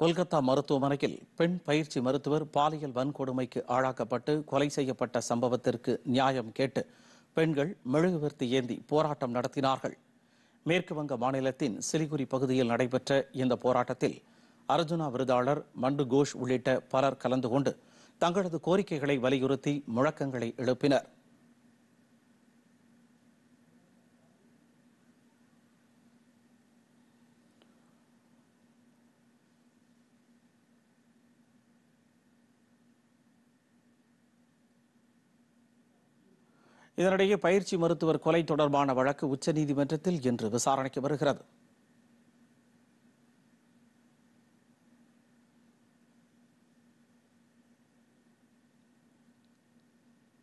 கொல்கத்தா மருத்துவமனையில் பெண் பயிற்சி மருத்துவர் பாலியல் வன்கொடுமைக்கு ஆளாக்கப்பட்டு கொலை செய்யப்பட்ட சம்பவத்திற்கு நியாயம் கேட்டு பெண்கள் மெழுகுவர்த்தி ஏந்தி போராட்டம் நடத்தினார்கள் மேற்குவங்க மாநிலத்தின் சிலிகுரி பகுதியில் நடைபெற்ற இந்த போராட்டத்தில் அர்ஜுனா விருதாளர் மண்டு கோஷ் உள்ளிட்ட பலர் கலந்து கொண்டு தங்களது கோரிக்கைகளை வலியுறுத்தி முழக்கங்களை எழுப்பினர் இதனிடையே பயிற்சி மருத்துவர் கொலை தொடர்பான வழக்கு உச்சநீதிமன்றத்தில் இன்று விசாரணைக்கு வருகிறது